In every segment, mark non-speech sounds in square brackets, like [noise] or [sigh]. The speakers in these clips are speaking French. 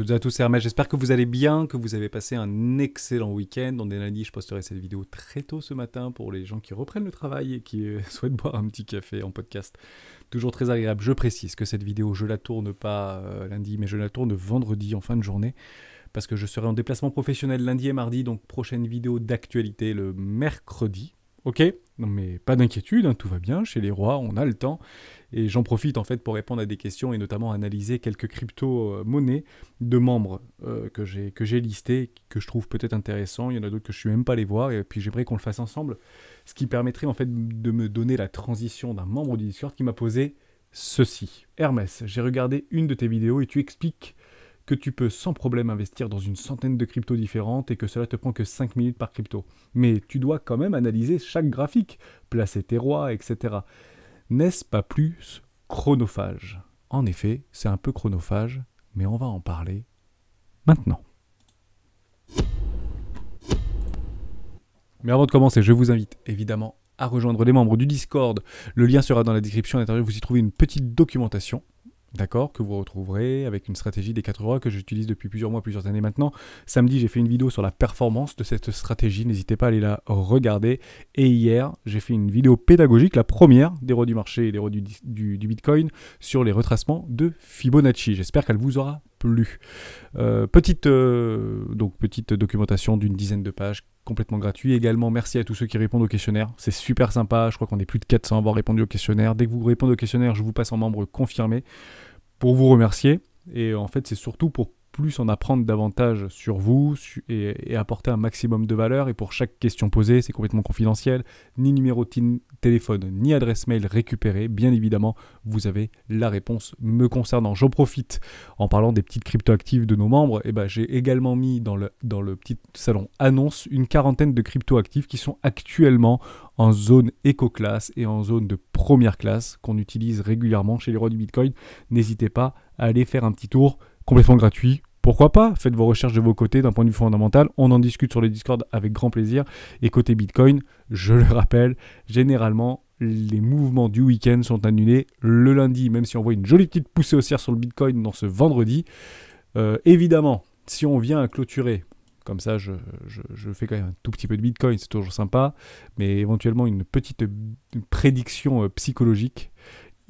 toutes à tous, Hermès. J'espère que vous allez bien, que vous avez passé un excellent week-end. On est lundi, je posterai cette vidéo très tôt ce matin pour les gens qui reprennent le travail et qui euh, [laughs] souhaitent boire un petit café en podcast. Toujours très agréable. Je précise que cette vidéo, je la tourne pas euh, lundi, mais je la tourne vendredi en fin de journée parce que je serai en déplacement professionnel lundi et mardi, donc prochaine vidéo d'actualité le mercredi. Ok, non mais pas d'inquiétude, hein, tout va bien, chez les rois, on a le temps. Et j'en profite en fait pour répondre à des questions et notamment analyser quelques crypto-monnaies de membres euh, que j'ai listé que je trouve peut-être intéressants. Il y en a d'autres que je ne suis même pas allé voir et puis j'aimerais qu'on le fasse ensemble. Ce qui permettrait en fait de me donner la transition d'un membre du Discord qui m'a posé ceci. Hermès, j'ai regardé une de tes vidéos et tu expliques que tu peux sans problème investir dans une centaine de cryptos différentes et que cela te prend que 5 minutes par crypto. Mais tu dois quand même analyser chaque graphique, placer tes rois, etc n'est-ce pas plus chronophage En effet, c'est un peu chronophage, mais on va en parler maintenant. Mais avant de commencer, je vous invite évidemment à rejoindre les membres du Discord. Le lien sera dans la description. À l'intérieur, vous y trouvez une petite documentation D'accord Que vous retrouverez avec une stratégie des 4 euros que j'utilise depuis plusieurs mois, plusieurs années maintenant. Samedi, j'ai fait une vidéo sur la performance de cette stratégie. N'hésitez pas à aller la regarder. Et hier, j'ai fait une vidéo pédagogique, la première des rois du marché et des rois du, du Bitcoin, sur les retracements de Fibonacci. J'espère qu'elle vous aura plus. Euh, petite, euh, donc, petite documentation d'une dizaine de pages, complètement gratuite. Également, merci à tous ceux qui répondent au questionnaire. C'est super sympa. Je crois qu'on est plus de 400 à avoir répondu au questionnaire. Dès que vous répondez au questionnaire, je vous passe en membre confirmé pour vous remercier. Et en fait, c'est surtout pour plus en apprendre davantage sur vous et, apporter un maximum de valeur. Et pour chaque question posée, c'est complètement confidentiel, ni numéro de téléphone, ni adresse mail récupérée. Bien évidemment, vous avez la réponse me concernant. J'en profite en parlant des petites crypto de nos membres. Et eh ben, j'ai également mis dans le, dans le petit salon annonce une quarantaine de crypto qui sont actuellement en zone éco-classe et en zone de première classe qu'on utilise régulièrement chez les rois du Bitcoin. N'hésitez pas à aller faire un petit tour complètement gratuit pourquoi pas Faites vos recherches de vos côtés d'un point de vue fondamental. On en discute sur le Discord avec grand plaisir. Et côté Bitcoin, je le rappelle, généralement, les mouvements du week-end sont annulés le lundi, même si on voit une jolie petite poussée haussière sur le Bitcoin dans ce vendredi. Euh, évidemment, si on vient à clôturer, comme ça je, fais quand même un tout petit peu de Bitcoin, c'est toujours sympa, mais éventuellement une petite prédiction euh, psychologique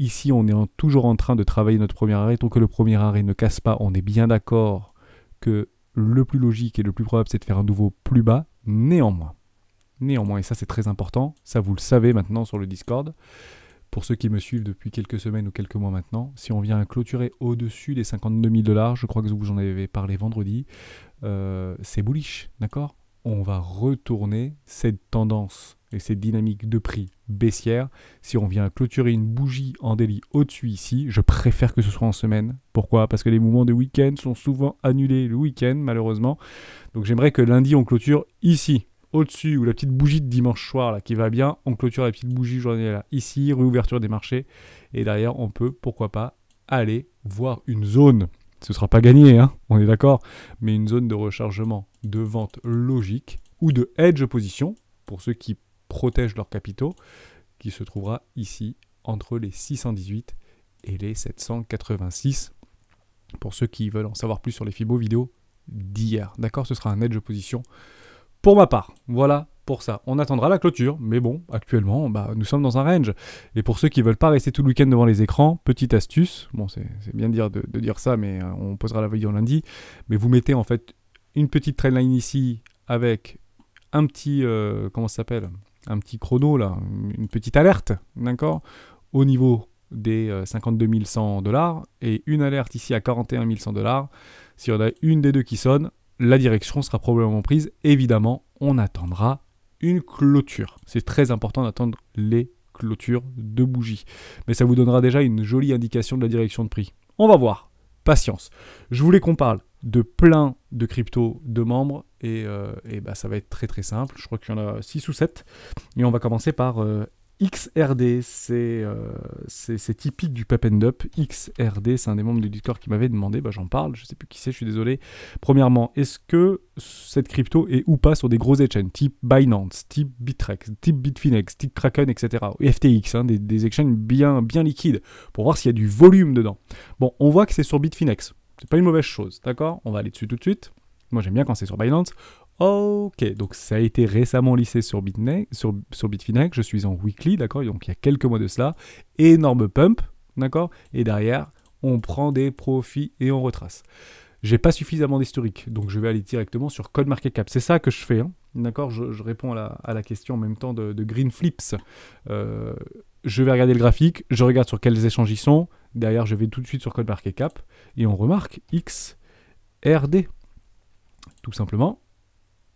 Ici, on est toujours en train de travailler notre premier arrêt. Tant que le premier arrêt ne casse pas, on est bien d'accord que le plus logique et le plus probable, c'est de faire un nouveau plus bas. Néanmoins, néanmoins, et ça c'est très important, ça vous le savez maintenant sur le Discord, pour ceux qui me suivent depuis quelques semaines ou quelques mois maintenant, si on vient à clôturer au-dessus des 52 000 dollars, je crois que vous en avez parlé vendredi, euh, c'est bullish, d'accord On va retourner cette tendance et cette dynamique de prix baissière, Si on vient clôturer une bougie en délit au-dessus ici, je préfère que ce soit en semaine. Pourquoi Parce que les mouvements de week-end sont souvent annulés le week-end, malheureusement. Donc j'aimerais que lundi, on clôture ici, au-dessus, ou la petite bougie de dimanche soir là, qui va bien, on clôture la petite bougie journée là, ici, réouverture des marchés. Et derrière, on peut, pourquoi pas, aller voir une zone. Ce ne sera pas gagné, hein, on est d'accord, mais une zone de rechargement, de vente logique ou de hedge position, pour ceux qui protègent leurs capitaux, qui se trouvera ici entre les 618 et les 786. Pour ceux qui veulent en savoir plus sur les FIBO vidéo d'hier. D'accord Ce sera un edge position pour ma part. Voilà pour ça. On attendra la clôture, mais bon, actuellement, bah, nous sommes dans un range. Et pour ceux qui ne veulent pas rester tout le week-end devant les écrans, petite astuce, bon, c'est bien de dire, de, dire ça, mais euh, on posera la veille vidéo lundi, mais vous mettez en fait une petite trendline ici avec un petit, euh, comment ça s'appelle un petit chrono, là, une petite alerte, d'accord Au niveau des 52 euh, 100 dollars et une alerte ici à 41 100 dollars. Si on a une des deux qui sonne, la direction sera probablement prise. Évidemment, on attendra une clôture. C'est très important d'attendre les clôtures de bougies. Mais ça vous donnera déjà une jolie indication de la direction de prix. On va voir. Patience. Je voulais qu'on parle de plein de cryptos de membres euh, et, bah, ça va être très très simple. Je crois qu'il y en a 6 ou 7. Et on va commencer par euh, XRD, euh, c'est typique du Pep end Up. XRD, c'est un des membres du Discord qui m'avait demandé, bah j'en parle, je sais plus qui c'est, je suis désolé. Premièrement, est-ce que cette crypto est ou pas sur des gros exchanges type Binance, type Bitrex, type Bitfinex, type Kraken, etc. FTX, hein, des, des, exchanges bien, bien liquides, pour voir s'il y a du volume dedans. Bon, on voit que c'est sur Bitfinex. C'est pas une mauvaise chose, d'accord On va aller dessus tout de suite. Moi, j'aime bien quand c'est sur Binance. Ok, donc ça a été récemment lissé sur, sur, sur Bitfinex. Je suis en weekly, d'accord Donc il y a quelques mois de cela. Énorme pump, d'accord Et derrière, on prend des profits et on retrace. J'ai pas suffisamment d'historique, donc je vais aller directement sur Code Market C'est ça que je fais, hein, d'accord je, réponds à la, question en même temps de, Green Flips. Euh, je vais regarder le graphique, je regarde sur quels échanges ils sont. Derrière, je vais tout de suite sur Code Market et on remarque XRD tout simplement.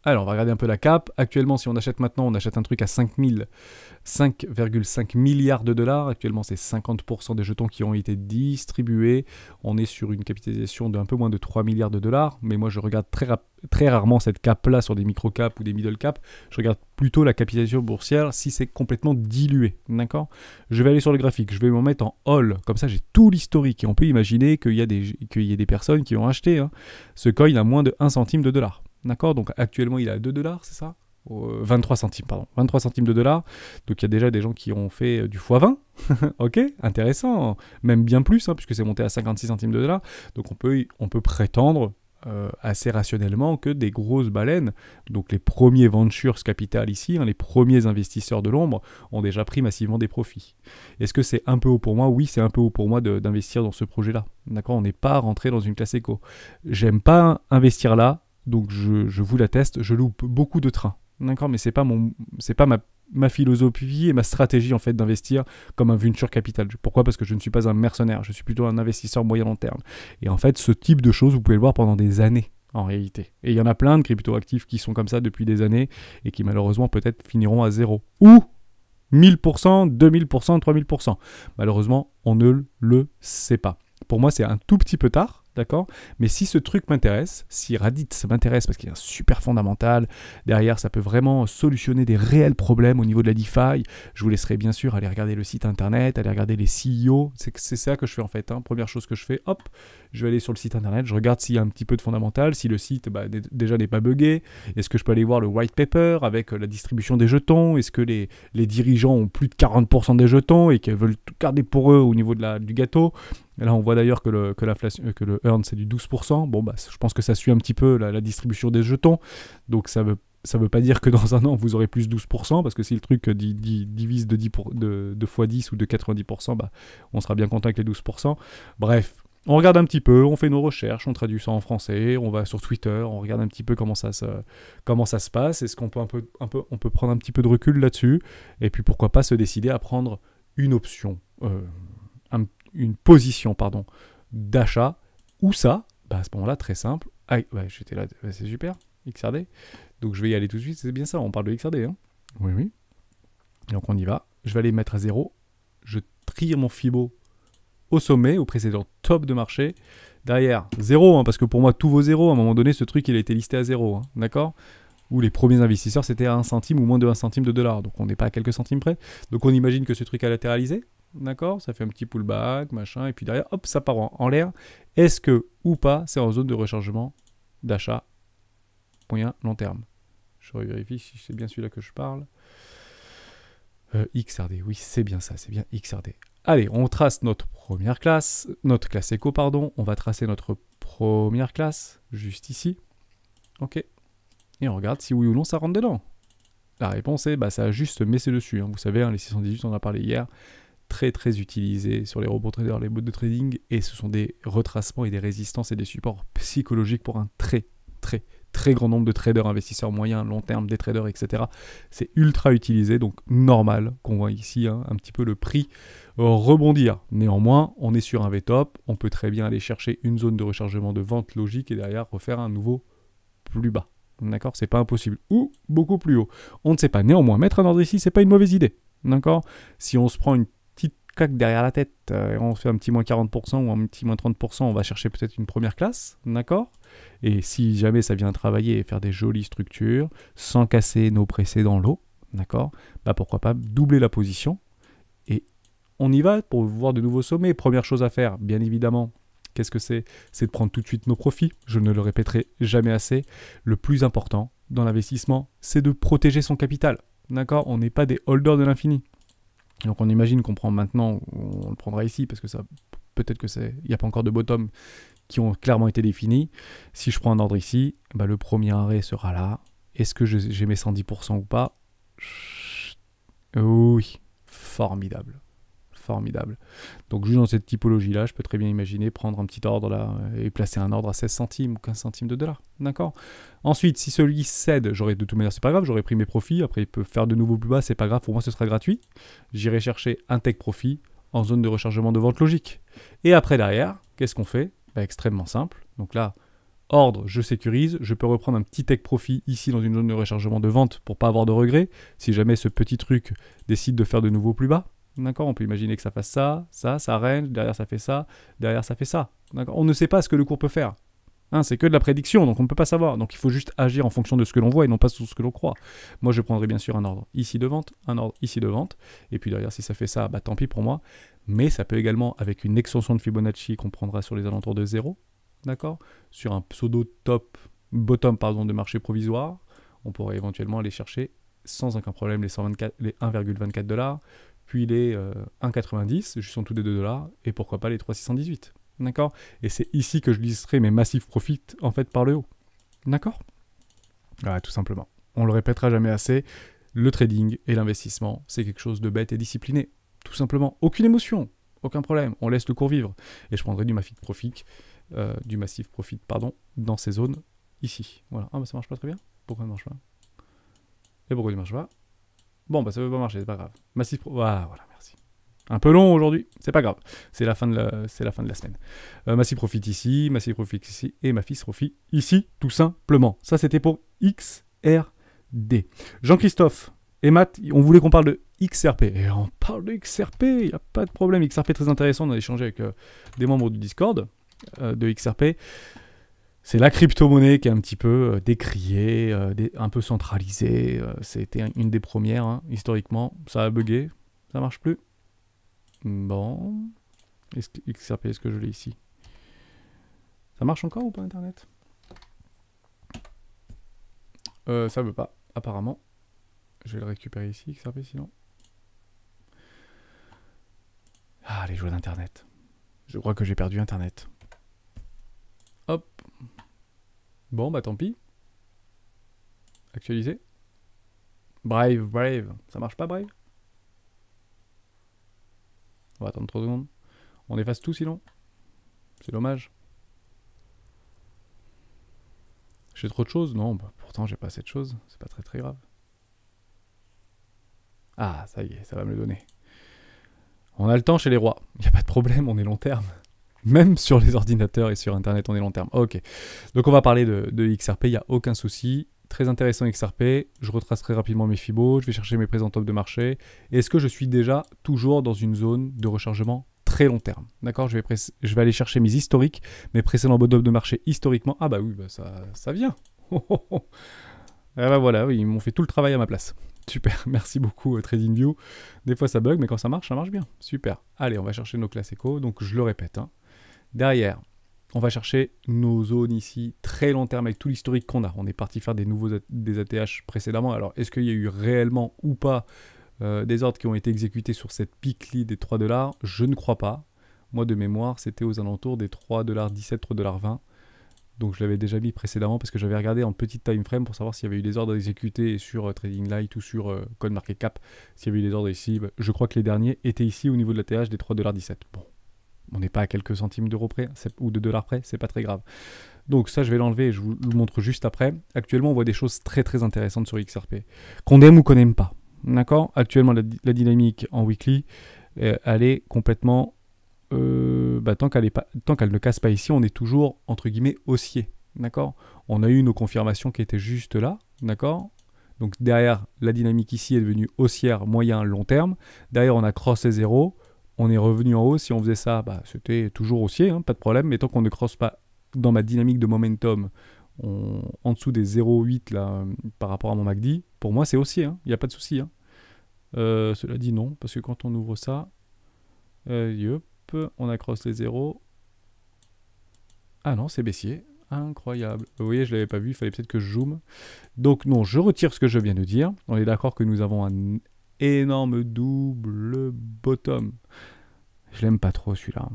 Alors, on va regarder un peu la cape. Actuellement, si on achète maintenant, on achète un truc à 5,5 milliards de dollars. Actuellement, c'est 50% des jetons qui ont été distribués. On est sur une capitalisation d'un peu moins de 3 milliards de dollars. Mais moi, je regarde très, très rarement cette cape-là sur des micro-caps ou des middle-caps. Je regarde plutôt la capitalisation boursière si c'est complètement dilué. D'accord Je vais aller sur le graphique. Je vais me mettre en all. Comme ça, j'ai tout l'historique. Et on peut imaginer qu'il y, a des, des personnes qui ont acheté hein. ce coin à moins de 1 centime de dollars. D'accord Donc actuellement, il est à 2 dollars, c'est ça 23 euh, centimes, pardon, 23 centimes de dollars. Donc il y a déjà des gens qui ont fait euh, du x20, [laughs] ok, intéressant, même bien plus, hein, puisque c'est monté à 56 centimes de dollars. Donc on peut, on peut prétendre euh, assez rationnellement que des grosses baleines, donc les premiers ventures capital ici, hein, les premiers investisseurs de l'ombre, ont déjà pris massivement des profits. Est-ce que c'est un peu haut pour moi Oui, c'est un peu haut pour moi d'investir dans ce projet-là. D'accord On n'est pas rentré dans une classe éco. J'aime pas investir là, donc je, je vous l'atteste, je loupe beaucoup de trains. D'accord, mais c'est pas mon, c'est pas ma, philosophie et ma stratégie en fait d'investir comme un venture capital. Pourquoi Parce que je ne suis pas un mercenaire, je suis plutôt un investisseur moyen long terme. Et en fait, ce type de choses, vous pouvez le voir pendant des années en réalité. Et il y en a plein de cryptoactifs qui sont comme ça depuis des années et qui malheureusement peut-être finiront à zéro. Ou 1000%, 2000%, 3000%. Malheureusement, on ne le sait pas. Pour moi, c'est un tout petit peu tard, D'accord Mais si ce truc m'intéresse, si Radit ça m'intéresse parce qu'il y a un super fondamental, derrière ça peut vraiment solutionner des réels problèmes au niveau de la DeFi, je vous laisserai bien sûr aller regarder le site internet, aller regarder les e CEO, c'est ça que je fais en fait. Hein. Première chose que je fais, hop, je vais aller sur le site internet, je regarde s'il y a un petit peu de fondamental, si le site bah, déjà n'est pas buggé, est-ce que je peux aller voir le white paper avec euh, la distribution des jetons, est-ce que les, les dirigeants ont plus de 40% des jetons et qu'ils veulent tout garder pour eux au niveau de la, du gâteau, là, on voit d'ailleurs que le, que, euh, que le earn, c'est du 12%. Bon, bah, je pense que ça suit un petit peu la, distribution des jetons. Donc, ça ça ne veut pas dire que dans un an vous aurez plus 12%, parce que si le truc euh, divise de, 10 de, de, fois 10 ou de 90%, bah, on sera bien content avec les 12%. Bref, on regarde un petit peu, on fait nos recherches, on traduit ça en français, on va sur Twitter, on regarde un petit peu comment ça se, comment ça se passe, est-ce qu'on peut, un peu, un peu, on peut prendre un petit peu de recul là-dessus, et puis pourquoi pas se décider à prendre une option. Euh, une position pardon, d'achat. où ça, bah, à ce moment-là, très simple. Bah, j'étais là, bah, c'est super, XRD. Donc je vais y aller tout de suite, c'est bien ça, on parle de XRD. Hein. oui, oui. Donc on y va. Je vais aller mettre à zéro. Je tire mon Fibo au sommet, au précédent top de marché. Derrière, zéro, hein, parce que pour moi, tout vaut zéro. À un moment donné, ce truc, il a été listé à zéro. Hein, d'accord Où les premiers investisseurs, c'était à 1 centime ou moins de 1 centime de dollars, Donc on n'est pas à quelques centimes près. Donc on imagine que ce truc a latéralisé. D'accord Ça fait un petit pullback, machin, et puis derrière, hop, ça part en, l'air. Est-ce que ou pas, c'est en zone de rechargement d'achat moyen long terme Je revérifie si c'est bien celui-là que je parle. Euh, XRD, oui, c'est bien ça, c'est bien XRD. Allez, on trace notre première classe, notre classe éco, pardon. On va tracer notre première classe, juste ici. Ok. Et on regarde si oui ou non ça rentre dedans. La réponse est, bah, ça a juste messé dessus. Hein. Vous savez, hein, les 618, on en a parlé hier très très utilisé sur les robots traders, les bots de trading, et ce sont des retracements et des résistances et des supports psychologiques pour un très très très grand nombre de traders, investisseurs moyens, long terme, des traders, etc. C'est ultra utilisé, donc normal qu'on voit ici hein, un petit peu le prix euh, rebondir. Néanmoins, on est sur un V top, on peut très bien aller chercher une zone de rechargement de vente logique et derrière refaire un nouveau plus bas. D'accord C'est pas impossible. Ou beaucoup plus haut. On ne sait pas. Néanmoins, mettre un ordre ici, c'est pas une mauvaise idée. D'accord Si on se prend une quand derrière la tête, euh, on fait un petit moins 40% ou un petit moins 30%, on va chercher peut-être une première classe, d'accord Et si jamais ça vient travailler et faire des jolies structures, sans casser nos précédents lots, d'accord Bah pourquoi pas doubler la position et on y va pour voir de nouveaux sommets. Première chose à faire, bien évidemment, qu'est-ce que c'est C'est de prendre tout de suite nos profits, je ne le répéterai jamais assez. Le plus important dans l'investissement, c'est de protéger son capital, d'accord On n'est pas des holders de l'infini. Donc on imagine qu'on prend maintenant, on le prendra ici, parce que ça peut-être que c'est. Il n'y a pas encore de bottom qui ont clairement été définis. Si je prends un ordre ici, bah le premier arrêt sera là. Est-ce que j'ai mes 110% ou pas Oui, formidable formidable. Donc juste dans cette typologie-là, je peux très bien imaginer prendre un petit ordre là euh, et placer un ordre à 16 centimes ou 15 centimes de dollars. D'accord Ensuite, si celui ci cède, j'aurais de toute manière, c'est pas grave, j'aurais pris mes profits. Après, il peut faire de nouveau plus bas, c'est pas grave, pour moi ce sera gratuit. J'irai chercher un tech profit en zone de rechargement de vente logique. Et après, derrière, qu'est-ce qu'on fait bah, Extrêmement simple. Donc là, ordre, je sécurise, je peux reprendre un petit tech profit ici dans une zone de rechargement de vente pour pas avoir de regrets si jamais ce petit truc décide de faire de nouveau plus bas. D'accord On peut imaginer que ça fasse ça, ça, ça range, derrière ça fait ça, derrière ça fait ça. D'accord On ne sait pas ce que le cours peut faire. Hein, c'est que de la prédiction, donc on ne peut pas savoir. Donc il faut juste agir en fonction de ce que l'on voit et non pas sur ce que l'on croit. Moi, je prendrais bien sûr un ordre ici de vente, un ordre ici de vente, et puis derrière, si ça fait ça, bah tant pis pour moi. Mais ça peut également, avec une extension de Fibonacci qu'on prendra sur les alentours de zéro, d'accord Sur un pseudo top, bottom, pardon, de marché provisoire, on pourrait éventuellement aller chercher sans aucun problème les, 124, les 1,24 dollars, puis les 1,90 juste en tous des 2 dollars, et pourquoi pas les 3,618. D'accord Et c'est ici que je listerai mes massifs profits en fait par le haut. D'accord Voilà, ah, tout simplement. On le répétera jamais assez, le trading et l'investissement, c'est quelque chose de bête et discipliné. Tout simplement. Aucune émotion, aucun problème. On laisse le cours vivre. Et je prendrai du massif profit, euh, du massif profit, pardon, dans ces zones ici. Voilà. Ah mais bah, ça marche pas très bien. Pourquoi ne marche pas Et pourquoi ne marche pas Bon, bah ça veut pas marcher, c'est pas grave. Massif ah, voilà, merci. Un peu long aujourd'hui, c'est pas grave. C'est la fin de la, la, fin de la semaine. Massive euh, Massif Profit ici, Massif profite ici, et fille Profit ici, tout simplement. Ça, c'était pour XRD. Jean-Christophe et Matt, on voulait qu'on parle de XRP. Et on parle de XRP, il n'y a pas de problème. XRP très intéressant, on a échangé avec euh, des membres du Discord euh, de XRP. C'est la crypto-monnaie qui est un petit peu euh, décriée, euh, un peu centralisée. Euh, c'était une des premières, hein, historiquement. Ça a bugué, ça marche plus. Bon. XRP, est-ce que je l'ai ici Ça marche encore ou pas Internet euh, Ça veut pas, apparemment. Je vais le récupérer ici, XRP, sinon. Ah, les joueurs d'Internet. Je crois que j'ai perdu Internet. Hop. Bon, bah tant pis. Actualiser. Brave, Brave. Ça marche pas, Brave On va attendre 3 secondes. On efface tout sinon. C'est dommage. J'ai trop de choses Non, bah, pourtant j'ai pas assez de choses. C'est pas très très grave. Ah, ça y est, ça va me le donner. On a le temps chez les rois. Il a pas de problème, on est long terme même sur les ordinateurs et sur Internet, on est long terme. Ok, donc on va parler de, XRP, il n'y a aucun souci. Très intéressant XRP, je retracerai rapidement mes fibos. je vais chercher mes présents top de marché. Est-ce que je suis déjà toujours dans une zone de rechargement très long terme. D'accord je, vais je vais aller chercher mes historiques, mes précédents bottom de marché historiquement. Ah bah oui, bah ça, ça vient. [laughs] ah bah voilà, ils m'ont fait tout le travail à ma place. Super, [laughs] merci beaucoup euh, TradingView. Des fois ça bug, mais quand ça marche, ça marche bien. Super. Allez, on va chercher nos classes éco. Donc je le répète, hein. Derrière, on va chercher nos zones ici très long terme avec tout l'historique qu'on a. On est parti faire des nouveaux des ATH précédemment. Alors, est-ce qu'il y a eu réellement ou pas euh, des ordres qui ont été exécutés sur cette pique des 3 dollars Je ne crois pas. Moi, de mémoire, c'était aux alentours des 3 dollars 17, dollars Donc, je l'avais déjà mis précédemment parce que j'avais regardé en petit time frame pour savoir s'il y avait eu des ordres exécutés sur euh, Trading Light ou sur euh, Market Cap. S'il y avait eu des ordres ici, bah, je crois que les derniers étaient ici au niveau de l'ATH des 3 dollars 17. Bon, on n'est pas à quelques centimes d'euros près ou de dollars près, c'est pas très grave. Donc ça, je vais l'enlever et je vous le montre juste après. Actuellement, on voit des choses très très intéressantes sur XRP, qu'on aime ou qu'on n'aime pas. D'accord Actuellement, la, dynamique en weekly, euh, elle est complètement... Euh, bah, tant qu'elle ne casse pas ici, on est toujours, entre guillemets, haussier. D'accord On a eu nos confirmations qui étaient juste là. D'accord Donc derrière, la dynamique ici est devenue haussière, moyen, long terme. Derrière, on a crossé zéro » on est revenu en haut. Si on faisait ça, bah, c'était toujours haussier, hein, pas de problème. Mais tant qu'on ne crosse pas dans ma dynamique de momentum en dessous des 0,8 là euh, par rapport à mon MACD, pour moi c'est haussier, hein. il n'y a pas de souci. Hein. Euh, cela dit non, parce que quand on ouvre ça, euh, on accroche les 0. Ah non, c'est baissier. Incroyable. Vous voyez, je ne l'avais pas vu, il fallait peut-être que je zoome. Donc non, je retire ce que je viens de dire. On est d'accord que nous avons un énorme double bottom. Je l'aime pas trop celui-là.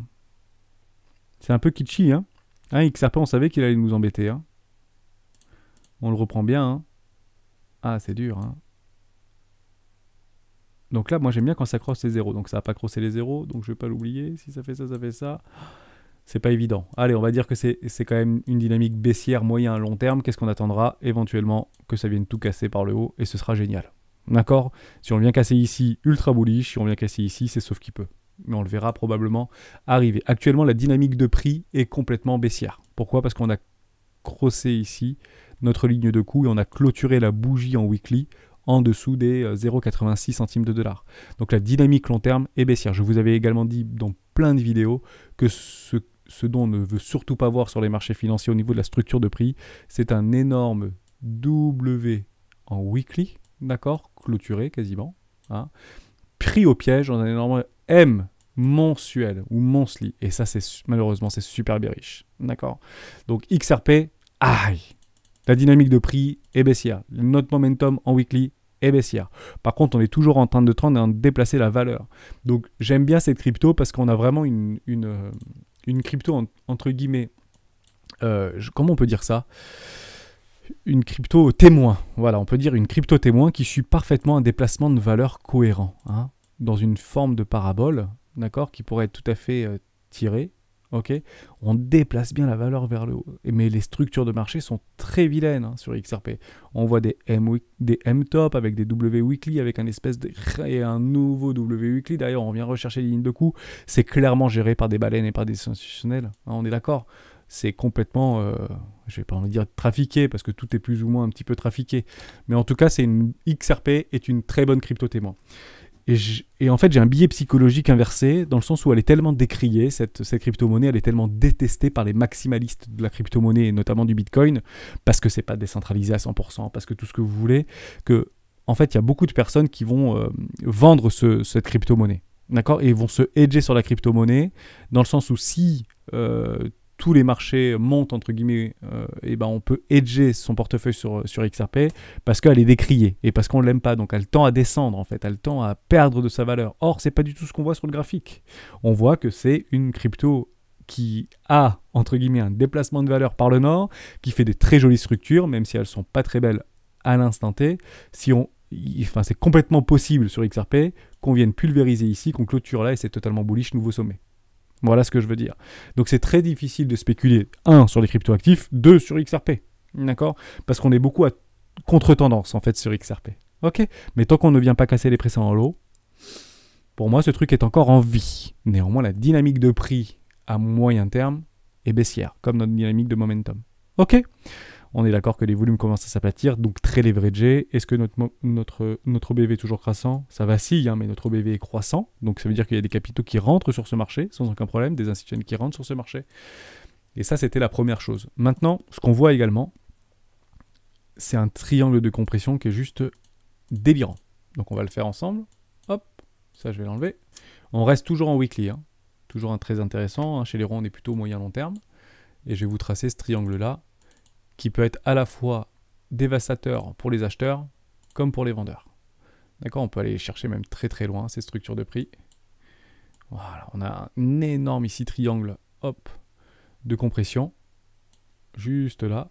C'est un peu kitschy, hein. Hein, XRP, on savait qu'il allait nous embêter. Hein. on le reprend bien. Hein ah, c'est dur. Hein donc là, moi j'aime bien quand ça crosse les zéros. Donc ça va pas crossé les zéros, donc je vais pas l'oublier. Si ça fait ça, ça fait ça. C'est pas évident. Allez, on va dire que c'est quand même une dynamique baissière moyen à long terme. Qu'est-ce qu'on attendra Éventuellement que ça vienne tout casser par le haut et ce sera génial. D'accord Si on vient casser ici, ultra bullish. Si on vient casser ici, c'est sauf qui peut. Mais on le verra probablement arriver. Actuellement, la dynamique de prix est complètement baissière. Pourquoi Parce qu'on a crossé ici notre ligne de coût et on a clôturé la bougie en weekly en dessous des 0,86 euh, centimes de dollars. Donc la dynamique long terme est baissière. Je vous avais également dit dans plein de vidéos que ce, ce dont on ne veut surtout pas voir sur les marchés financiers au niveau de la structure de prix, c'est un énorme W en weekly, d'accord, clôturé quasiment, Prix hein. pris au piège dans un énorme M mensuel ou monthly, Et ça, c'est malheureusement, c'est super bien riche. D'accord Donc XRP, aïe La dynamique de prix est baissière. Notre momentum en weekly est baissière. Par contre, on est toujours en train de tendre et déplacer la valeur. Donc j'aime bien cette crypto parce qu'on a vraiment une, une, euh, crypto entre guillemets. Euh, comment on peut dire ça une crypto témoin. Voilà, on peut dire une crypto témoin qui suit parfaitement un déplacement de valeur cohérent, hein, dans une forme de parabole, d'accord, qui pourrait être tout à fait euh, tirée. Ok, on déplace bien la valeur vers le haut. Mais les structures de marché sont très vilaines hein, sur XRP. On voit des M, des M top avec des W weekly, avec un espèce de et un nouveau W weekly. D'ailleurs, on vient rechercher les lignes de coût. C'est clairement géré par des baleines et par des institutionnels. Hein, on est d'accord c'est complètement, euh, je vais pas envie de dire trafiqué, parce que tout est plus ou moins un petit peu trafiqué. Mais en tout cas, c'est une XRP est une très bonne crypto-témoin. Et, et, en fait, j'ai un billet psychologique inversé, dans le sens où elle est tellement décriée, cette, cette crypto-monnaie, elle est tellement détestée par les maximalistes de la crypto-monnaie, et notamment du Bitcoin, parce que c'est pas décentralisé à 100%, parce que tout ce que vous voulez, que en fait, il y a beaucoup de personnes qui vont euh, vendre cette crypto-monnaie. D'accord Et ils vont se hedger sur la crypto-monnaie, dans le sens où si euh, tous les marchés montent, entre guillemets, et euh, eh ben on peut hedger son portefeuille sur, sur XRP parce qu'elle est décriée et parce qu'on ne l'aime pas. Donc elle tend à descendre, en fait, elle tend à perdre de sa valeur. Or, c'est pas du tout ce qu'on voit sur le graphique. On voit que c'est une crypto qui a, entre guillemets, un déplacement de valeur par le nord, qui fait des très jolies structures, même si elles ne sont pas très belles à l'instant T. Si on, enfin, c'est complètement possible sur XRP qu'on vienne pulvériser ici, qu'on clôture là et c'est totalement bullish, nouveau sommet. Voilà ce que je veux dire. Donc c'est très difficile de spéculer, un, sur les cryptoactifs, deux, sur XRP. D'accord Parce qu'on est beaucoup à contre-tendance, en fait, sur XRP. Ok Mais tant qu'on ne vient pas casser les pressants en l'eau, pour moi, ce truc est encore en vie. Néanmoins, la dynamique de prix à moyen terme est baissière, comme notre dynamique de momentum. Ok on est d'accord que les volumes commencent à s'aplatir, donc très leveragé. Est-ce que notre, notre, notre OBV est toujours croissant Ça vacille, hein, mais notre OBV est croissant. Donc ça veut dire qu'il y a des capitaux qui rentrent sur ce marché sans aucun problème, des institutions qui rentrent sur ce marché. Et ça, c'était la première chose. Maintenant, ce qu'on voit également, c'est un triangle de compression qui est juste délirant. Donc on va le faire ensemble. Hop, ça je vais l'enlever. On reste toujours en weekly. Hein. Toujours un très intéressant. Hein. Chez les ronds, on est plutôt moyen-long terme. Et je vais vous tracer ce triangle-là qui peut être à la fois dévastateur pour les acheteurs comme pour les vendeurs. D'accord On peut aller chercher même très très loin ces structures de prix. Voilà, on a un énorme ici triangle, hop, de compression, juste là.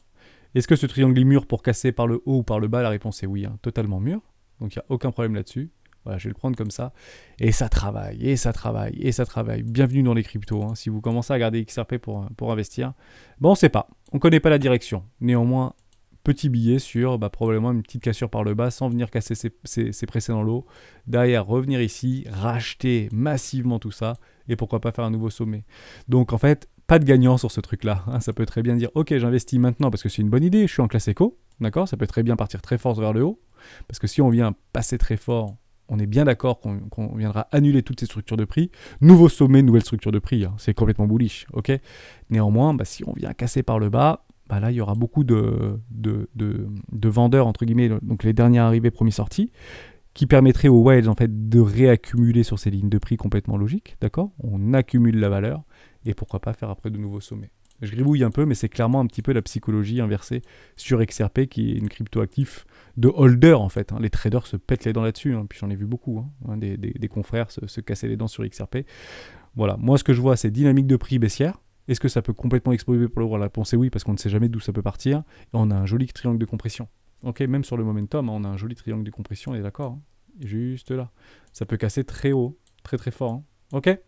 Est-ce que ce triangle est mûr pour casser par le haut ou par le bas La réponse est oui, hein, totalement mûr. Donc il n'y a aucun problème là-dessus. Voilà, je vais le prendre comme ça. Et ça travaille, et ça travaille, et ça travaille. Bienvenue dans les cryptos. Hein. Si vous commencez à garder XRP pour, investir, bon, on ne sait pas. On ne connaît pas la direction. Néanmoins, petit billet sur bah, probablement une petite cassure par le bas sans venir casser ses, précédents lots. Derrière, revenir ici, racheter massivement tout ça et pourquoi pas faire un nouveau sommet. Donc en fait, pas de gagnant sur ce truc-là. Hein. ça peut très bien dire ok, j'investis maintenant parce que c'est une bonne idée, je suis en classe éco. D'accord Ça peut très bien partir très fort vers le haut. Parce que si on vient passer très fort on est bien d'accord qu'on viendra annuler toutes ces structures de prix. Nouveau sommet, nouvelle structure de prix, hein. c'est complètement bullish, ok Néanmoins, bah, si on vient casser par le bas, bah là, il y aura beaucoup de, vendeurs, entre guillemets, donc les derniers arrivés, premiers sortis, qui permettraient aux whales, en fait, de réaccumuler sur ces lignes de prix complètement logiques, d'accord On accumule la valeur, et pourquoi pas faire après de nouveaux sommets. Je gribouille un peu, mais c'est clairement un petit peu la psychologie inversée sur XRP, qui est une crypto actif de holder en fait. Hein. Les traders se pètent les dents là-dessus, hein. puis j'en ai vu beaucoup, hein. des, confrères se, se, casser les dents sur XRP. Voilà, moi ce que je vois c'est dynamique de prix baissière. Est-ce que ça peut complètement exploser pour le La pensée oui, parce qu'on ne sait jamais d'où ça peut partir. on a un joli triangle de compression. Ok, même sur le momentum, on a un joli triangle de compression, on est d'accord Juste là. Ça peut casser très haut, très très fort. Ok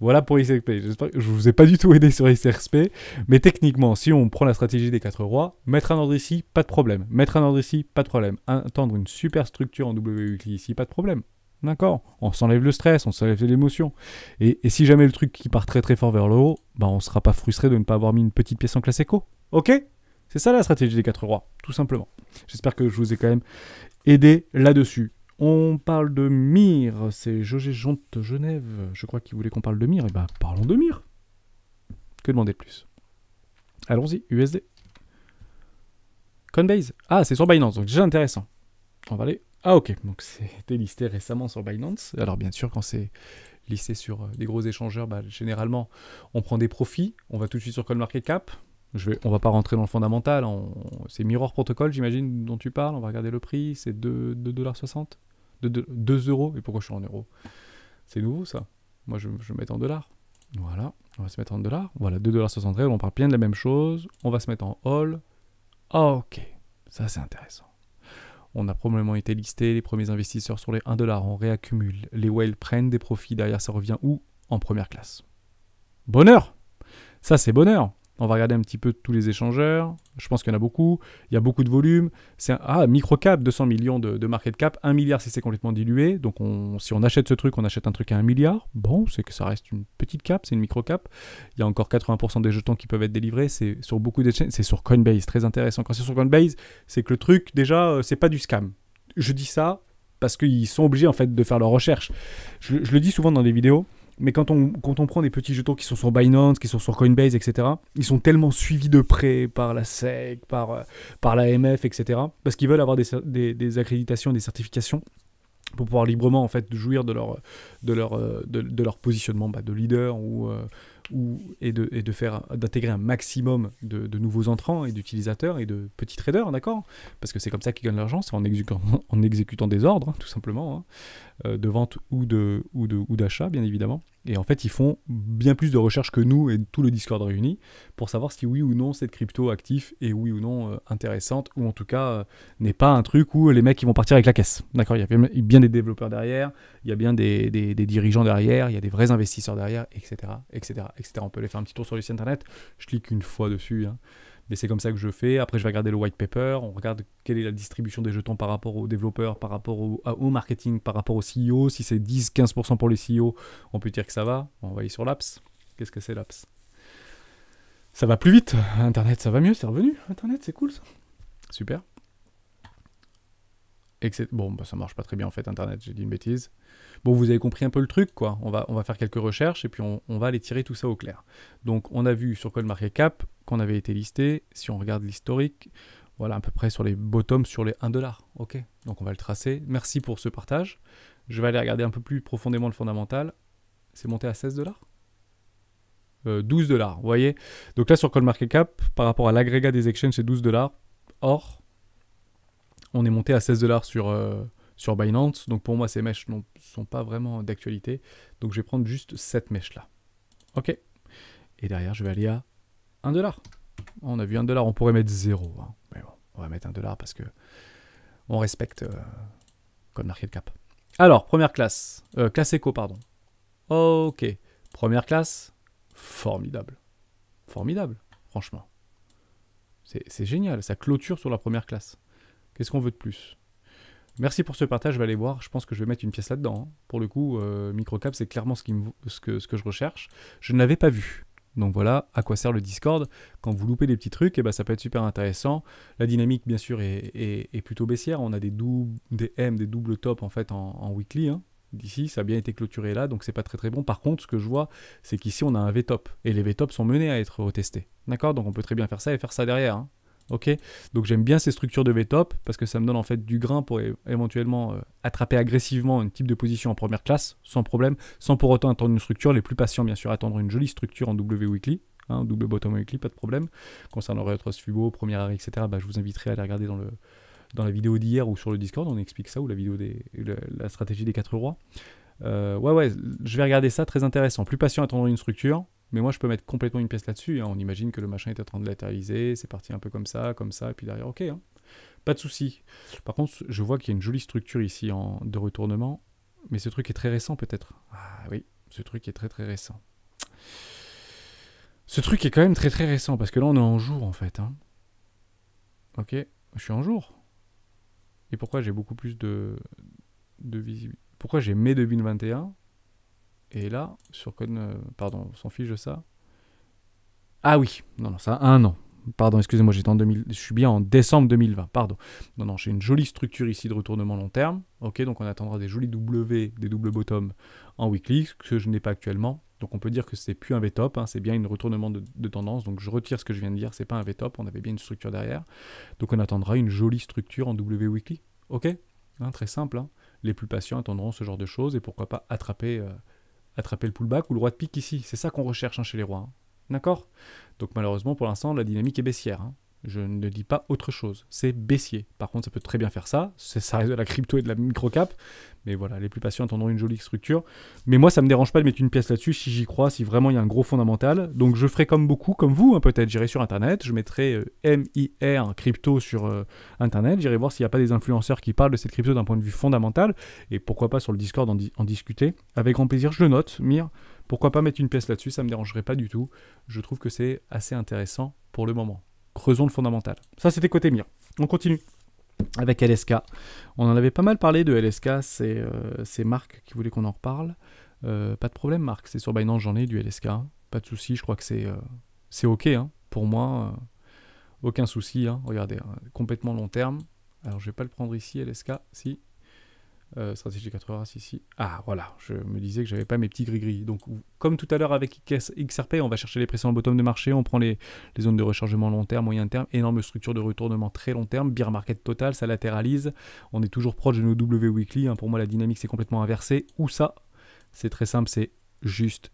voilà pour XRP. J'espère que je vous ai pas du tout aidé sur XRP, mais techniquement, si on prend la stratégie des 4 rois, mettre un ordre ici, pas de problème. Mettre un ordre ici, pas de problème. Attendre une super structure en W ici, pas de problème. D'accord On s'enlève le stress, on s'enlève l'émotion. Et, si jamais le truc qui part très très fort vers le haut, bah on sera pas frustré de ne pas avoir mis une petite pièce en classe éco. Ok C'est ça la stratégie des 4 rois, tout simplement. J'espère que je vous ai quand même aidé là-dessus. On parle de Mire, c'est Jogé Jonte de Genève, je crois qu'il voulait qu'on parle de Mire, et eh bien parlons de Mire. Que demander de plus Allons-y, USD. Coinbase Ah, c'est sur Binance, donc déjà intéressant. On va aller... Ah ok, donc c'était listé récemment sur Binance. Alors bien sûr, quand c'est listé sur euh, des gros échangeurs, bah, généralement on prend des profits, on va tout de suite sur CoinMarketCap, vais, on va pas rentrer dans le fondamental. c'est Mirror Protocol, j'imagine, dont tu parles. On va regarder le prix. C'est 2,60$. 2, de 2 euros. Et pourquoi je suis en euros C'est nouveau ça. Moi, je, vais me mettre en dollars. Voilà. On va se mettre en dollars. Voilà, 2,60$, On parle bien de la même chose. On va se mettre en all. Ah, ok. Ça, c'est intéressant. On a probablement été listé, les premiers investisseurs sur les 1 dollar, on réaccumule, les whales prennent des profits, derrière ça revient où En première classe. Bonheur Ça c'est bonheur on va regarder un petit peu tous les échangeurs. Je pense qu'il y en a beaucoup. Il y a beaucoup de volume. C'est un... micro ah, microcap, 200 millions de, market cap. Un milliard si c'est complètement dilué. Donc si on achète ce truc, on achète un truc à un milliard. Bon, c'est que ça reste une petite cap, c'est une micro microcap. Il y a encore 80% des jetons qui peuvent être délivrés. C'est sur beaucoup d'échanges. C'est sur Coinbase, très intéressant. Quand c'est sur Coinbase, c'est que le truc, déjà, euh, c'est pas du scam. Je dis ça parce qu'ils sont obligés en fait de faire leur recherche. je le dis souvent dans des vidéos. Mais quand on, quand on prend des petits jetons qui sont sur Binance, qui sont sur Coinbase, etc., ils sont tellement suivis de près par la SEC, par, euh, par l'AMF, etc., parce qu'ils veulent avoir des, des, accréditations, des certifications pour pouvoir librement en fait jouir de leur, de leur, euh, de, leur positionnement bah, de leader ou, euh, et de, faire d'intégrer un maximum de, nouveaux entrants et d'utilisateurs et de petits traders, d'accord Parce que c'est comme ça qu'ils gagnent l'argent, c'est en exécutant, [laughs] en exécutant des ordres, hein, tout simplement, hein. euh, de vente ou de ou de ou d'achat, bien évidemment. Et en fait, ils font bien plus de recherches que nous et tout le Discord réuni pour savoir si oui ou non cette crypto actif est oui ou non euh, intéressante ou en tout cas euh, n'est pas un truc où les mecs vont partir avec la caisse, d'accord Il y a bien des développeurs derrière, il y a bien des, dirigeants derrière, il y a des vrais investisseurs derrière, etc., etc., etc. On peut aller faire un petit tour sur le site internet. Je clique une fois dessus, hein. mais c'est comme ça que je fais. Après, je vais regarder le white paper. On regarde quelle est la distribution des jetons par rapport aux développeurs, par rapport au, marketing, par rapport au CEO. Si c'est 10-15% pour les CEO, on peut dire que ça va. On va aller sur l'apps. Qu'est-ce que c'est l'apps Ça va plus vite. Internet, ça va mieux. C'est revenu. Internet, c'est cool ça. Super. Bon, bah, ça marche pas très bien en fait, Internet, j'ai dit une bêtise. Bon, vous avez compris un peu le truc, quoi. On va, on va faire quelques recherches et puis on, va aller tirer tout ça au clair. Donc, on a vu sur CoinMarketCap Market Cap qu'on avait été listé. Si on regarde l'historique, voilà, à peu près sur les bottoms, sur les 1 Ok, donc on va le tracer. Merci pour ce partage. Je vais aller regarder un peu plus profondément le fondamental. C'est monté à 16 euh, 12 vous voyez Donc là, sur Market Cap, par rapport à l'agrégat des exchanges, c'est 12 Or, on est monté à 16 sur, euh, sur Binance. Donc pour moi, ces mèches ne sont pas vraiment d'actualité. Donc je vais prendre juste cette mèche-là. OK. Et derrière, je vais aller à 1 dollar. On a vu 1 dollar, on pourrait mettre 0. Hein. Mais bon, on va mettre 1 dollar parce que on respecte comme comme de cap. Alors, première classe. Euh, classe éco, pardon. OK. Première classe, formidable. Formidable, franchement. C'est génial, ça clôture sur la première classe. Qu'est-ce qu'on veut de plus Merci pour ce partage, je vais aller voir. Je pense que je vais mettre une pièce là-dedans. Hein. Pour le coup, euh, microcap, c'est clairement ce, que, je recherche. Je ne l'avais pas vu. Donc voilà à quoi sert le Discord. Quand vous loupez des petits trucs, eh ben, ça peut être super intéressant. La dynamique, bien sûr, est, plutôt baissière. On a des, M, des doubles tops en fait en, weekly. Hein. D'ici, ça a bien été clôturé là, donc c'est pas très très bon. Par contre, ce que je vois, c'est qu'ici on a un V-top. Et les V-tops sont menés à être retestés. D'accord Donc on peut très bien faire ça et faire ça derrière. Hein. Ok Donc j'aime bien ces structures de V-top parce que ça me donne en fait du grain pour éventuellement euh, attraper agressivement un type de position en première classe sans problème, sans pour autant attendre une structure. Les plus patients, bien sûr, attendre une jolie structure en W weekly, un hein, double bottom weekly, pas de problème. Concernant Fubo, première arrêt, etc., bah, je vous inviterai à aller regarder dans le, dans la vidéo d'hier ou sur le Discord, on explique ça, ou la vidéo des la stratégie des quatre rois. Euh, ouais, ouais, je vais regarder ça, très intéressant. Plus patient attendre une structure, mais moi, je peux mettre complètement une pièce là-dessus. Hein. On imagine que le machin est en train de latéraliser, c'est parti un peu comme ça, comme ça, et puis derrière, ok. Hein. Pas de souci. Par contre, je vois qu'il y a une jolie structure ici en, de retournement, mais ce truc est très récent peut-être. Ah oui, ce truc est très très récent. Ce truc est quand même très très récent, parce que là, on est en jour en fait. Hein. Ok, je suis en jour. Et pourquoi j'ai beaucoup plus de, de visibilité Pourquoi j'ai mai 2021 et là, sur code... Euh, pardon, on s'en fiche ça. Ah oui, non, non, ça a un an. Pardon, excusez-moi, j'étais en 2000, je suis bien en décembre 2020, pardon. Non, non, j'ai une jolie structure ici de retournement long terme. Ok, donc on attendra des jolis W, des doubles bottoms en weekly, ce que je n'ai pas actuellement. Donc on peut dire que c'est plus un V-top, hein, c'est bien une retournement de, tendance. Donc je retire ce que je viens de dire, c'est pas un V-top, on avait bien une structure derrière. Donc on attendra une jolie structure en W weekly. Ok hein, Très simple. Hein. Les plus patients attendront ce genre de choses et pourquoi pas attraper euh, attraper le pullback ou le roi de pique ici. C'est ça qu'on recherche hein, chez les rois. Hein. D'accord Donc malheureusement, pour l'instant, la dynamique est baissière. Hein. Je ne dis pas autre chose. C'est baissier. Par contre, ça peut très bien faire ça. Ça reste de la crypto et de la microcap. Mais voilà, les plus patients attendront une jolie structure. Mais moi, ça ne me dérange pas de mettre une pièce là-dessus si j'y crois, si vraiment il y a un gros fondamental. Donc je ferai comme beaucoup, comme vous, hein, peut-être. J'irai sur Internet, je mettrai euh, MIR crypto sur euh, Internet. J'irai voir s'il n'y a pas des influenceurs qui parlent de cette crypto d'un point de vue fondamental. Et pourquoi pas sur le Discord en, discuter. Avec grand plaisir, je le note, Mire pourquoi pas mettre une pièce là-dessus, ça me dérangerait pas du tout. Je trouve que c'est assez intéressant pour le moment creusons le fondamental. Ça, c'était côté mien. On continue avec LSK. On en avait pas mal parlé de LSK, euh, c'est Marc qui voulait qu'on en reparle. Euh, pas de problème, Marc, c'est sur Binance, j'en ai du LSK. Pas de souci, je crois que c'est euh, OK. Hein, pour moi, aucun souci. Hein. Regardez, hein, complètement long terme. Alors, je vais pas le prendre ici, LSK, si. Euh, stratégie 4 ici. Ah, ah voilà, je me disais que j'avais pas mes petits gris-gris. Donc comme tout à l'heure avec XRP, on va chercher les pressions au bottom de marché, on prend les, zones de rechargement long terme, moyen terme, énorme structure de retournement très long terme, beer market total, ça latéralise, on est toujours proche de nos W weekly, hein. pour moi la dynamique c'est complètement inversée. Où ça C'est très simple, c'est juste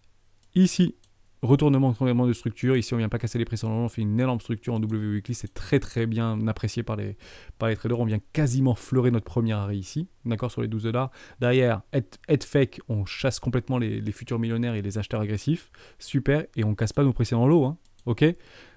ici. Retournement de structure. Ici, on vient pas casser les précédents. On fait une énorme structure en W weekly. C'est très très bien apprécié par les, par les traders. On vient quasiment fleurer notre premier arrêt ici. D'accord Sur les 12 dollars. Derrière, head fake. On chasse complètement les, futurs millionnaires et les acheteurs agressifs. Super. Et on casse pas nos précédents lots. Hein. Ok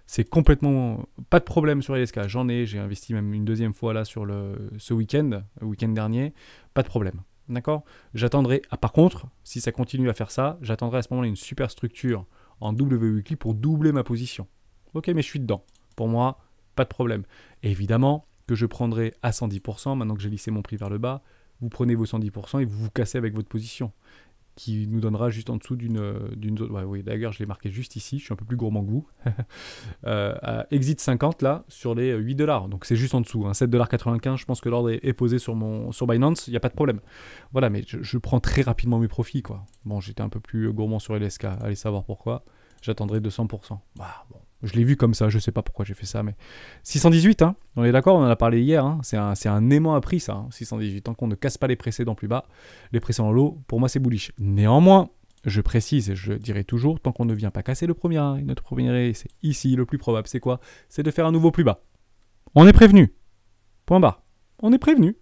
c'est complètement pas de problème sur LSK. J'en ai, j'ai investi même une deuxième fois là sur le ce week-end, week-end dernier, pas de problème. D'accord J'attendrai. Ah, par contre, si ça continue à faire ça, j'attendrai à ce moment-là une super structure en double pour doubler ma position. Ok, mais je suis dedans. Pour moi, pas de problème. évidemment que je prendrai à 110%, maintenant que j'ai lissé mon prix vers le bas, vous prenez vos 110% et vous vous cassez avec votre position qui nous donnera juste en dessous d'une, euh, d'une zone. Ouais, oui, d'ailleurs, je l'ai marqué juste ici, je suis un peu plus gourmand que vous. [laughs] Euh, exit 50 là, sur les 8 euh, dollars. Donc c'est juste en dessous. Hein, 7,95$, je pense que l'ordre est, posé sur, mon, sur Binance, il n'y a pas de problème. Voilà, mais je, prends très rapidement mes profits, quoi. Bon, j'étais un peu plus gourmand sur LSK, allez savoir pourquoi. J'attendrai 200%. Bah, bon. Je l'ai vu comme ça, je sais pas pourquoi j'ai fait ça, mais 618, hein. on est d'accord, on en a parlé hier, hein. c'est un, aimant à prix ça, 618, hein, tant qu'on ne casse pas les précédents plus bas, les précédents en l'eau pour moi c'est bullish. Néanmoins, je précise et je dirai toujours, tant qu'on ne vient pas casser le premier, notre premier, c'est ici, le plus probable, c'est quoi C'est de faire un nouveau plus bas. On est prévenu. Point bas. On est prévenu.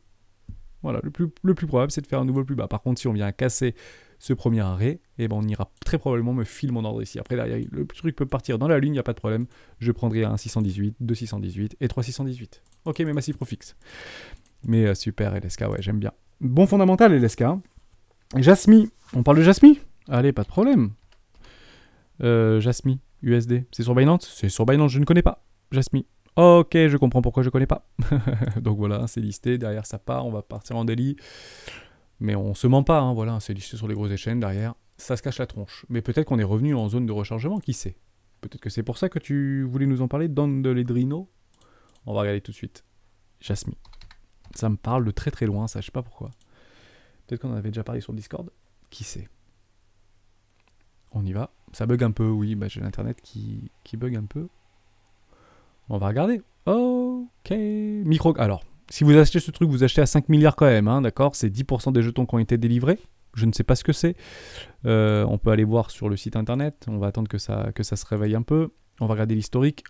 Voilà, le plus, le plus probable, c'est de faire un nouveau plus bas. Par contre, si on vient casser ce premier arrêt, et eh ben on ira très probablement me filer mon ordre ici. Après, derrière, le truc peut partir dans la lune, il n'y a pas de problème. Je prendrai un 618, 2618 et 3618. 618. Ok, massif massifs fixe. Mais euh, super, LSK, ouais, j'aime bien. Bon fondamental, LSK. Jasmi, on parle de Jasmi Allez, pas de problème. Euh, Jasmi, USD, c'est sur Binance C'est sur Binance, je ne connais pas. Jasmi, Ok, je comprends pourquoi je connais pas. [laughs] Donc voilà, c'est listé. Derrière, ça part. On va partir en délit. Mais on se ment pas, hein, voilà, c'est listé sur les grosses échelles derrière, ça se cache la tronche. Mais peut-être qu'on est revenu en zone de rechargement, qui sait Peut-être que c'est pour ça que tu voulais nous en parler, Don de Ledrino On va regarder tout de suite. Jasmine. Ça me parle de très très loin, ça, je sais pas pourquoi. Peut-être qu'on en avait déjà parlé sur Discord, qui sait On y va. Ça bug un peu, oui, bah, j'ai l'internet qui, qui bug un peu. On va regarder. Ok. Micro. Alors, si vous achetez ce truc, vous achetez à 5 milliards quand même, hein, d'accord C'est 10% des jetons qui ont été délivrés. Je ne sais pas ce que c'est. Euh, on peut aller voir sur le site internet. On va attendre que ça, que ça se réveille un peu. On va regarder l'historique.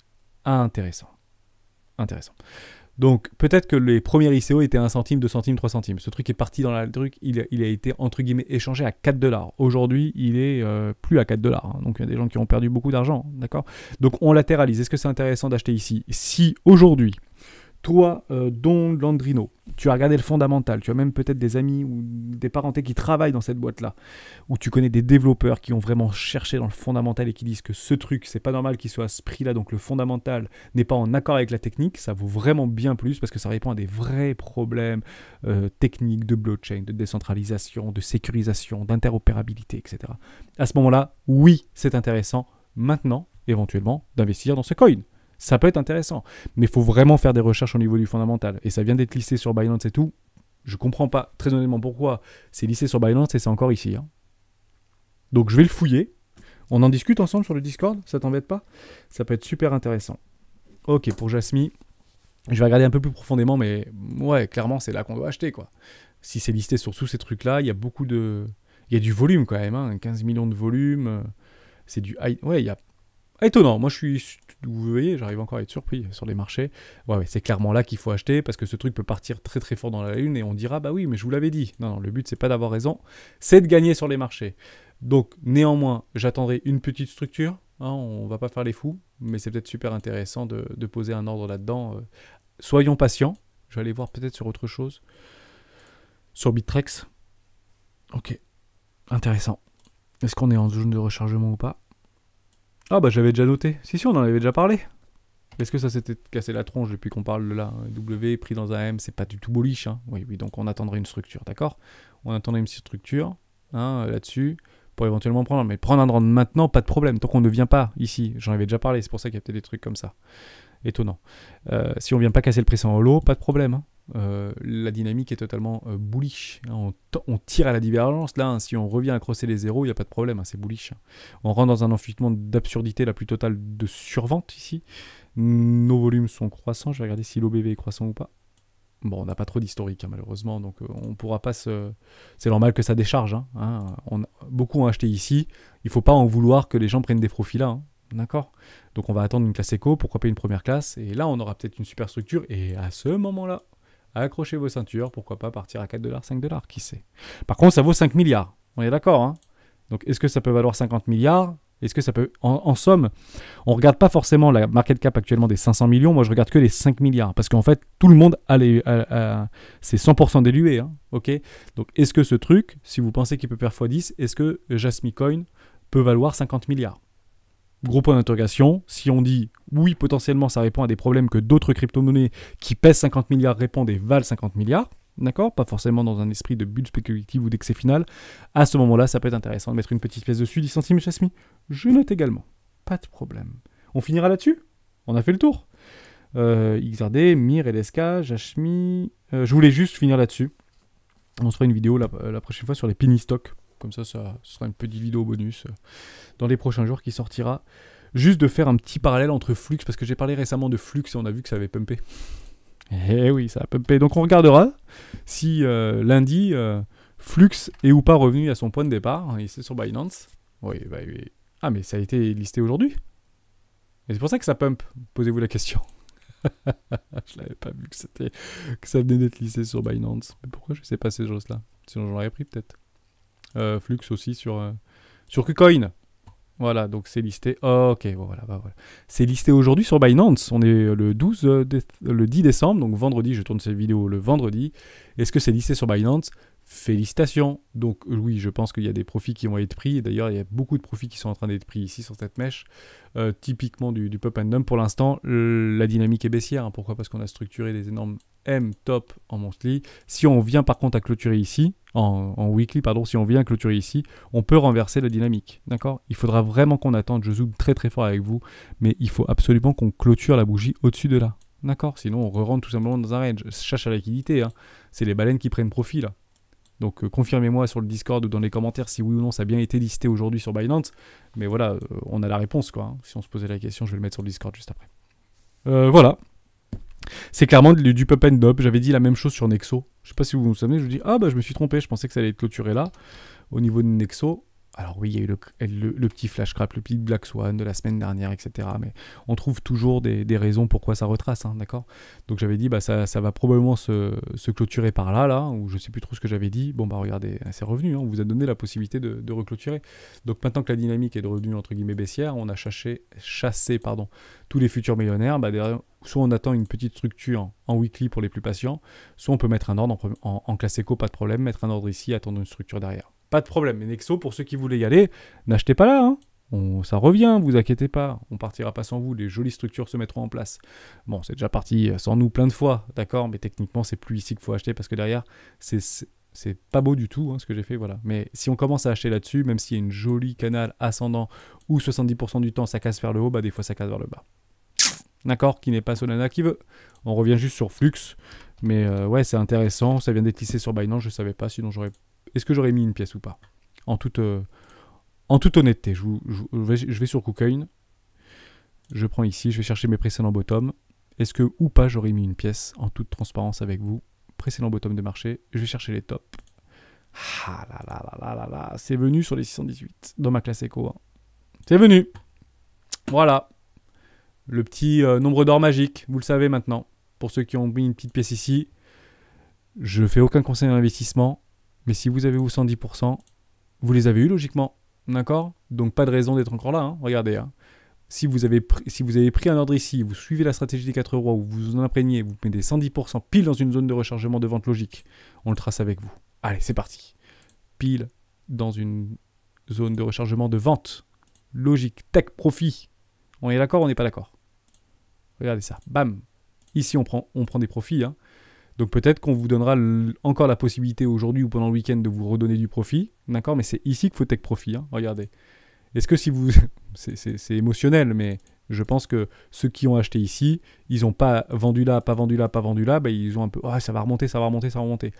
Ah, intéressant. Intéressant. Donc peut-être que les premiers ICO étaient 1 centime, 2 centimes, 3 centimes. Ce truc est parti dans le truc, il a, été entre guillemets échangé à 4 dollars. Aujourd'hui, il est euh, plus à 4 dollars. Hein. Donc il y a des gens qui ont perdu beaucoup d'argent, d'accord Donc on latéralise. Est-ce que c'est intéressant d'acheter ici Si aujourd'hui toi, dont euh, Don Landrino, tu as regardé le fondamental, tu as même peut-être des amis ou des parentés qui travaillent dans cette boîte-là, ou tu connais des développeurs qui ont vraiment cherché dans le fondamental et qui disent que ce truc, c'est pas normal qu'il soit à ce prix-là, donc le fondamental n'est pas en accord avec la technique, ça vaut vraiment bien plus parce que ça répond à des vrais problèmes euh, techniques de blockchain, de décentralisation, de sécurisation, d'interopérabilité, etc. À ce moment-là, oui, c'est intéressant maintenant, éventuellement, d'investir dans ce coin. Ça peut être intéressant, mais il faut vraiment faire des recherches au niveau du fondamental. Et ça vient d'être listé sur Binance et tout. Je ne comprends pas très honnêtement pourquoi c'est listé sur Binance et c'est encore ici. Hein. Donc je vais le fouiller. On en discute ensemble sur le Discord, ça t'embête pas Ça peut être super intéressant. Ok, pour Jasmine, je vais regarder un peu plus profondément, mais ouais, clairement, c'est là qu'on doit acheter, quoi. Si c'est listé sur tous ces trucs-là, il y a beaucoup de... Il y a du volume, quand même, 15 hein. millions de volume, euh, c'est du Ouais, il y a étonnant. Moi, je suis. Vous voyez, j'arrive encore à être surpris sur les marchés. Ouais, c'est clairement là qu'il faut acheter parce que ce truc peut partir très très fort dans la lune et on dira bah oui, mais je vous l'avais dit. Non, non, le but c'est pas d'avoir raison, c'est de gagner sur les marchés. Donc, néanmoins, j'attendrai une petite structure. Hein, on va pas faire les fous, mais c'est peut-être super intéressant de, poser un ordre là-dedans. Euh. soyons patients. Je vais aller voir peut-être sur autre chose. Sur Bittrex. Ok. Intéressant. Est-ce qu'on est en zone de rechargement ou pas ah bah j'avais déjà noté. Si si, on en avait déjà parlé. Est-ce que ça s'était cassé la tronche depuis qu'on parle de là hein? W pris dans un M, c'est pas du tout bullish. Hein. Oui, oui, donc on attendrait une structure, d'accord On attendrait une structure hein, euh, là-dessus pour éventuellement prendre. Mais prendre un drone maintenant, pas de problème, tant qu'on ne vient pas ici. J'en avais déjà parlé, c'est pour ça qu'il y a peut-être des trucs comme ça. Étonnant. Euh, si on vient pas casser le pressant en holo, pas de problème. Hein. Euh, la dynamique est totalement euh, bullish. on, tire à la divergence. Là, si on revient à crosser les zéros, il n'y a pas de problème, hein, c'est bullish. Hein. On rentre dans un enfuitement d'absurdité la plus totale de survente ici. Nos volumes sont croissants. Je vais regarder si l'OBV est croissant ou pas. Bon, on n'a pas trop d'historique, hein, malheureusement, donc euh, on pourra pas se... C'est normal que ça décharge. On Beaucoup ont acheté ici. Il faut pas en vouloir que les gens prennent des profits là. D'accord Donc on va attendre une classe éco, pourquoi pas une première classe, et là on aura peut-être une superstructure et à ce moment-là, accrochez vos ceintures, pourquoi pas partir à 4 dollars, 5 dollars, qui sait. Par contre, ça vaut 5 milliards, on est d'accord. Hein. Donc est-ce que ça peut valoir 50 milliards Est-ce que ça peut... En, somme, on ne regarde pas forcément la market cap actuellement des 500 millions, moi je regarde que les 5 milliards, parce qu'en fait, tout le monde a les... c'est 100% délué, e, hein. ok Donc est-ce que ce truc, si vous pensez qu'il peut faire x10, est-ce que Jasmine Coin peut valoir 50 milliards Gros point d'interrogation. Si on dit oui, potentiellement, ça répond à des problèmes que d'autres crypto-monnaies qui pèsent 50 milliards répondent et valent 50 milliards, d'accord Pas forcément dans un esprit de bulle spéculative ou d'excès final. À ce moment-là, ça peut être intéressant de mettre une petite pièce dessus, 10 centimes, Chasmi. Je note également. Pas de problème. On finira là-dessus On a fait le tour. Euh, XRD, Mir, LSK, Jashmi. Euh, je voulais juste finir là-dessus. On se fera une vidéo la, euh, la prochaine fois sur les penny stocks comme ça, ça, ce sera une petite vidéo bonus euh, dans les prochains jours qui sortira. Juste de faire un petit parallèle entre Flux, parce que j'ai parlé récemment de Flux et on a vu que ça avait pumpé. Eh oui, ça a pumpé. Donc on regardera si euh, lundi, euh, Flux est ou pas revenu à son point de départ. Il hein, c'est sur Binance. Bah oui, Ah, mais ça a été listé aujourd'hui. Et c'est pour ça que ça pump. Posez-vous la question. [laughs] je l'avais pas vu que que ça venait d'être listé sur Binance. Mais pourquoi je sais pas ces choses-là Sinon j'en aurais pris peut-être. Euh, Flux aussi sur, euh, sur KuCoin. Voilà, donc c'est listé. Oh, ok, voilà, bah, voilà. C'est listé aujourd'hui sur Binance. On est le 12, euh, le 10 décembre, donc vendredi, je tourne cette vidéo le vendredi. Est-ce que c'est listé sur Binance Félicitations. Donc oui, je pense qu'il y a des profits qui vont être pris. D'ailleurs, il y a beaucoup de profits qui sont en train d'être pris ici sur cette mèche. Euh, typiquement du, pop and dump. Pour l'instant, la dynamique est baissière. Hein. Pourquoi Parce qu'on a structuré des énormes M top en monthly. Si on vient par contre à clôturer ici, en, weekly, pardon, si on vient à clôturer ici, on peut renverser la dynamique. D'accord Il faudra vraiment qu'on attende. Je zoome très très fort avec vous. Mais il faut absolument qu'on clôture la bougie au-dessus de là. D'accord Sinon, on re rentre tout simplement dans un range. Cherche à la liquidité. Hein. C'est les baleines qui prennent profit là. Donc euh, confirmez-moi sur le Discord ou dans les commentaires si oui ou non ça a bien été listé aujourd'hui sur Binance. Mais voilà, euh, on a la réponse quoi. Hein. Si on se posait la question, je vais le mettre sur le Discord juste après. Euh, voilà. C'est clairement du, du pop and J'avais dit la même chose sur Nexo. Je sais pas si vous vous souvenez, je vous dis ah bah je me suis trompé, je pensais que ça allait être clôturé là au niveau de Nexo alors oui, il y a eu le, petit flash crap, le petit Black Swan de la semaine dernière, etc. Mais on trouve toujours des, raisons pourquoi ça retrace, hein, d'accord Donc j'avais dit, bah ça, va probablement se, clôturer par là, là, ou je sais plus trop ce que j'avais dit. Bon bah regardez, hein, c'est revenu, hein, on vous a donné la possibilité de, reclôturer. Donc maintenant que la dynamique est de revenue entre guillemets baissière, on a chassé, chassé pardon, tous les futurs millionnaires. Bah derrière, soit on attend une petite structure en weekly pour les plus patients, soit on peut mettre un ordre en, en classe éco, pas de problème, mettre un ordre ici, attendre une structure derrière. Pas de problème. Mais Nexo, pour ceux qui voulaient y aller, n'achetez pas là. Hein. On, ça revient, vous inquiétez pas, on partira pas sans vous, les jolies structures se mettront en place. Bon, c'est déjà parti sans nous plein de fois, d'accord, mais techniquement c'est plus ici qu'il faut acheter parce que derrière, c'est c'est pas beau du tout hein, ce que j'ai fait, voilà. Mais si on commence à acheter là-dessus, même s'il y a une jolie canal ascendant où 70% du temps ça casse vers le haut, bah des fois ça casse vers le bas. D'accord Qui n'est pas Solana qui veut. On revient juste sur Flux. Mais euh, ouais, c'est intéressant. Ça vient d'être lissé sur Binance, je savais pas, sinon j'aurais est-ce que j'aurais mis une pièce ou pas en toute, euh, en toute honnêteté, je, vais, sur KuCoin, je prends ici, je vais chercher mes précédents bottoms. Est-ce que ou pas j'aurais mis une pièce en toute transparence avec vous Précédent bottom de marché, je vais chercher les tops. Ah c'est venu sur les 618 dans ma classe éco. Hein. C'est venu. Voilà. Le petit euh, nombre d'or magique, vous le savez maintenant. Pour ceux qui ont mis une petite pièce ici, je fais aucun conseil d'investissement. Mais si vous avez vos 110%, vous les avez eu logiquement. D'accord Donc pas de raison d'être encore là. Hein. Regardez. Hein. si, vous avez si vous avez pris un ordre ici, vous suivez la stratégie des 4 euros, vous vous en imprégnez, vous mettez 110% pile dans une zone de rechargement de vente logique. On le trace avec vous. Allez, c'est parti. Pile dans une zone de rechargement de vente logique, tech, profit. On est d'accord, on n'est pas d'accord. Regardez ça. Bam. Ici, on prend, on prend des profits. Hein. Donc peut-être qu'on vous donnera encore la possibilité aujourd'hui ou pendant le week-end de vous redonner du profit, d'accord Mais c'est ici qu'il faut tech profit, hein. regardez. Est-ce que si vous... [laughs] c'est émotionnel, mais je pense que ceux qui ont acheté ici, ils n'ont pas vendu là, pas vendu là, pas vendu là, ben, ils ont un peu... Ah, ça va remonter, ça va remonter, ça va remonter.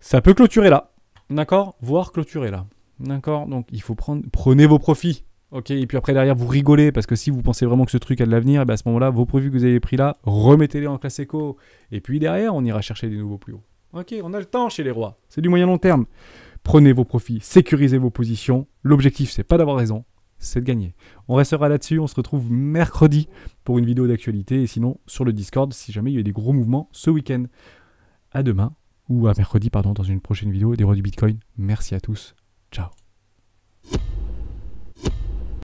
Ça peut clôturer là, d'accord Voir clôturer là, d'accord Donc il faut prendre... Prenez vos profits, Ok, et puis après derrière, vous rigolez parce que si vous pensez vraiment que ce truc a de l'avenir, eh ben, à ce moment-là, vos prévus que vous avez pris là, remettez-les en classe éco. Et puis derrière, on ira chercher des nouveaux plus hauts. Ok, on a le temps chez les rois. C'est du moyen long terme. Prenez vos profits, sécurisez vos positions. L'objectif, c'est pas d'avoir raison, c'est de gagner. On restera là-dessus, on se retrouve mercredi pour une vidéo d'actualité et sinon sur le Discord si jamais il y a des gros mouvements ce week-end. À demain ou à mercredi, pardon, dans une prochaine vidéo des rois du Bitcoin. Merci à tous. Ciao.